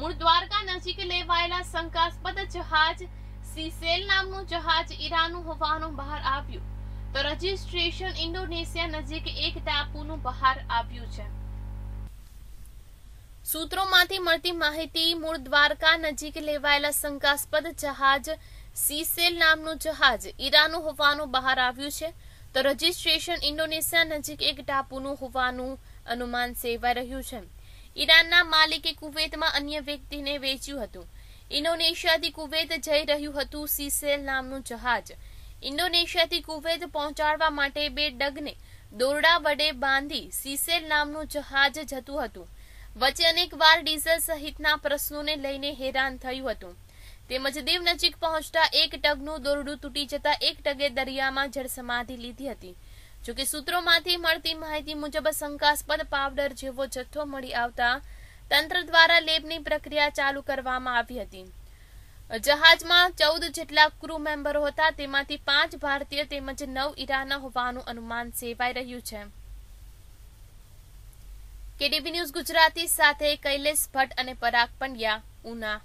મૂળ દ્વારકા નજીક લેવાયેલા શંકાસ્પદ જહાજ સીસેલ નામનું જહાજ ઈરાનનું હોવાનું બહાર આવ્યું તો રજિસ્ટ્રેશન ઇન્ડોનેશિયા નજીક એક ટાપુનું બહાર આવ્યું છે સૂત્રોમાંથી મળતી માહિતી મૂળ દ્વારકા નજીક લેવાયેલા શંકાસ્પદ જહાજ સીસેલ નામનું જહાજ ઈરાનનું હોવાનું બહાર આવ્યું છે તો રજિસ્ટ્રેશન ઇન્ડોનેશિયા નજીક એક ટાપુનું હોવાનું અનુમાન સેવાઈ રહ્યું છે ઈરાનના માલિકે કુવૈતમાં અન્ય વ્યક્તિને વેચ્યું હતું ઇન્ડોનેશિયાથી કુવૈત જઈ રહ્યું હતું સીસેલ નામનું જહાજ ઇન્ડોનેશિયાથી કુવૈત પહોંચાડવા માટે બે ડગને દોરડા વડે બાંધી સીસેલ નામનું જહાજ જતું હતું વચ્ચે અનેકવાર ડીઝલ સહિતના પ્રશ્નોને લઈને હેરાન થયું હતું તેમજ દીવ નજીક પહોંચતા એક ટગનું દોરડું તૂટી જતા એક ટગે દરિયામાં જળસમાધિ લીધી હતી જોકે સૂત્રોમાંથી મળતી માહિતી મુજબ શંકાસ્પદ પાવડર જેવો જથ્થો મળી આવતા તંત્ર દ્વારા લેબની પ્રક્રિયા ચાલુ કરવામાં આવી હતી જહાજમાં ચૌદ જેટલા ક્રુ મેમ્બરો હતા તેમાંથી પાંચ ભારતીય તેમજ નવ ઈરાના હોવાનું અનુમાન સેવાઈ રહ્યું છે કેડીબી ન્યૂઝ ગુજરાતી સાથે કૈલેશ ભટ્ટ અને પરાગ પંડ્યા ઉના